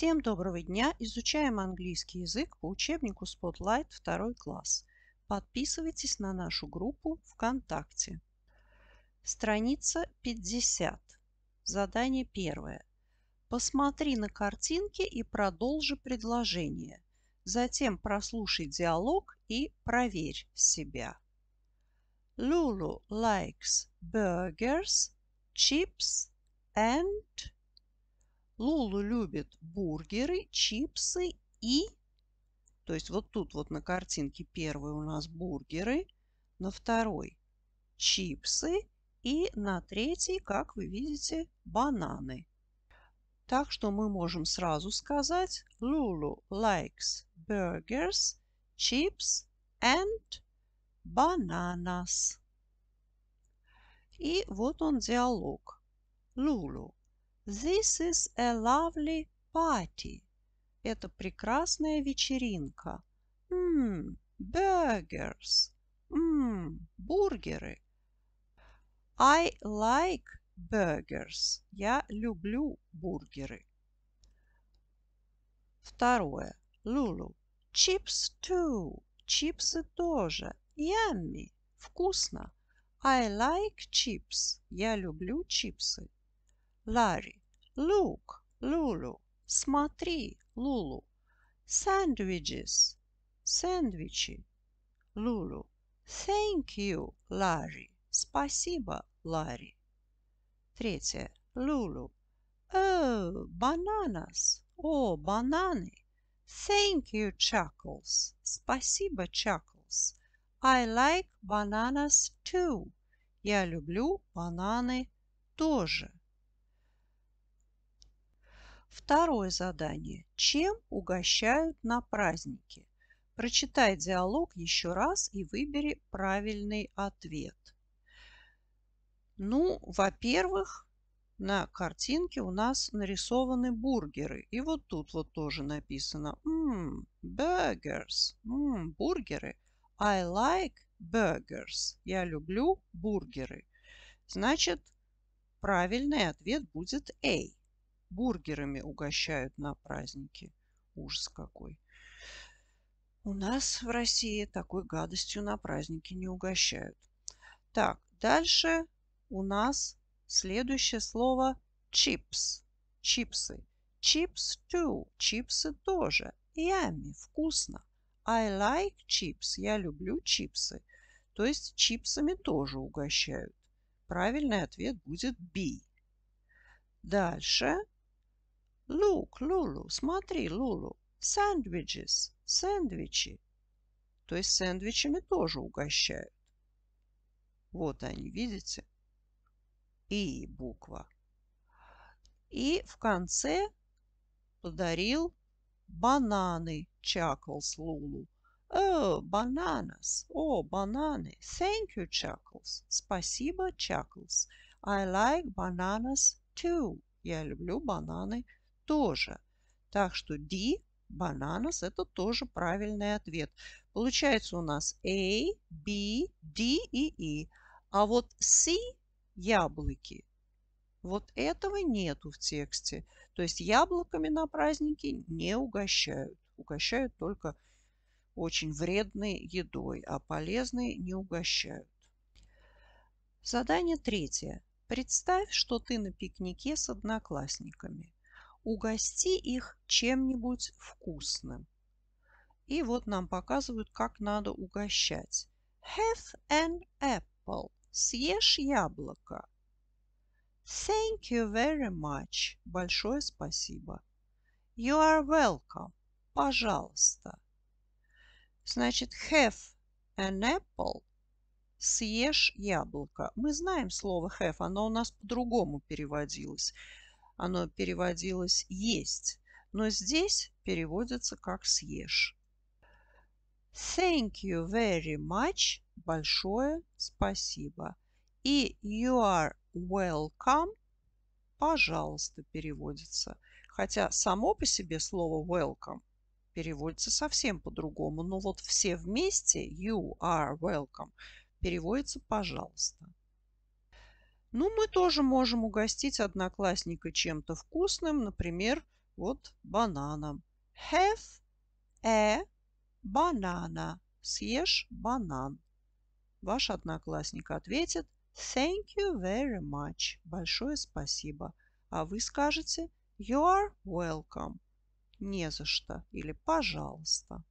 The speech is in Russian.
Всем доброго дня! Изучаем английский язык по учебнику Spotlight 2 класс. Подписывайтесь на нашу группу ВКонтакте. Страница 50. Задание первое. Посмотри на картинки и продолжи предложение. Затем прослушай диалог и проверь себя. Lulu likes burgers, chips and Лулу любит бургеры, чипсы и... То есть вот тут вот на картинке первый у нас бургеры, на второй чипсы и на третий, как вы видите, бананы. Так что мы можем сразу сказать Лулу likes burgers, chips and bananas. И вот он диалог. Лулу This is a lovely party. Это прекрасная вечеринка. Ммм, burgers. Ммм, бургеры. I like burgers. Я люблю бургеры. Второе. Лулу. Chips too. Чипсы тоже. Yummy. Вкусно. I like chips. Я люблю чипсы. Ларри. Look, Лулу. Смотри, Лулу. Sandwiches. Сэндвичи. Лулу. Thank you, Ларри. Спасибо, Ларри. Третье. Лулу. Oh, bananas. О, бананы. Thank you, Chuckles. Спасибо, Chuckles. I like bananas too. Я люблю бананы тоже. Второе задание. Чем угощают на празднике? Прочитай диалог еще раз и выбери правильный ответ. Ну, во-первых, на картинке у нас нарисованы бургеры. И вот тут вот тоже написано «Ммм, burgers, ммм, бургеры». I like burgers. Я люблю бургеры. Значит, правильный ответ будет A бургерами угощают на праздники. Ужас какой. У нас в России такой гадостью на праздники не угощают. Так, дальше у нас следующее слово чипс. Чипсы. Chips too. Чипсы тоже. Ями. Вкусно. I like chips. Я люблю чипсы. То есть чипсами тоже угощают. Правильный ответ будет B. Дальше Look, Лулу, смотри, Лулу, сэндвичес, сэндвичи. То есть сэндвичами тоже угощают. Вот они, видите? И буква. И в конце подарил бананы Чаклс Лулу. О, бананас, о, бананы. Thank you, Чаклс. Спасибо, Чаклс. I like bananas too. Я люблю бананы тоже. Так что D bananas – это тоже правильный ответ. Получается у нас A, B, D и E. А вот C – яблоки. Вот этого нету в тексте. То есть яблоками на праздники не угощают. Угощают только очень вредной едой, а полезной не угощают. Задание третье. Представь, что ты на пикнике с одноклассниками угости их чем-нибудь вкусным. И вот нам показывают, как надо угощать. Have an apple. Съешь яблоко. Thank you very much. Большое спасибо. You are welcome. Пожалуйста. Значит, have an apple съешь яблоко. Мы знаем слово have, оно у нас по-другому переводилось оно переводилось «есть», но здесь переводится как «съешь». Thank you very much. Большое спасибо. И you are welcome. Пожалуйста, переводится. Хотя само по себе слово welcome переводится совсем по-другому. Но вот все вместе you are welcome переводится пожалуйста. Ну, мы тоже можем угостить одноклассника чем-то вкусным, например, вот бананом. Have a banana. Съешь банан. Ваш одноклассник ответит Thank you very much. Большое спасибо. А вы скажете You are welcome. Не за что или пожалуйста.